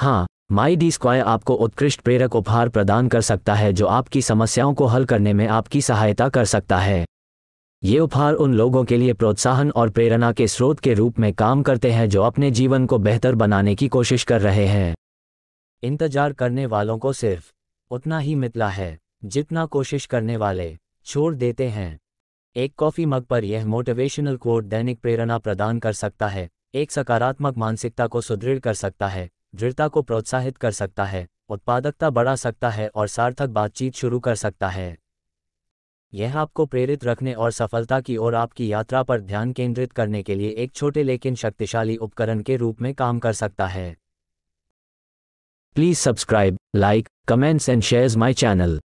हाँ माई D square आपको उत्कृष्ट प्रेरक उपहार प्रदान कर सकता है जो आपकी समस्याओं को हल करने में आपकी सहायता कर सकता है ये उपहार उन लोगों के लिए प्रोत्साहन और प्रेरणा के स्रोत के रूप में काम करते हैं जो अपने जीवन को बेहतर बनाने की कोशिश कर रहे हैं इंतजार करने वालों को सिर्फ उतना ही मितला है जितना कोशिश करने वाले छोड़ देते हैं एक कॉफ़ी मग पर यह मोटिवेशनल कोड दैनिक प्रेरणा प्रदान कर सकता है एक सकारात्मक मानसिकता को सुदृढ़ कर सकता है दृढ़ता को प्रोत्साहित कर सकता है उत्पादकता बढ़ा सकता है और सार्थक बातचीत शुरू कर सकता है यह आपको प्रेरित रखने और सफलता की ओर आपकी यात्रा पर ध्यान केंद्रित करने के लिए एक छोटे लेकिन शक्तिशाली उपकरण के रूप में काम कर सकता है please subscribe like comments and shares my channel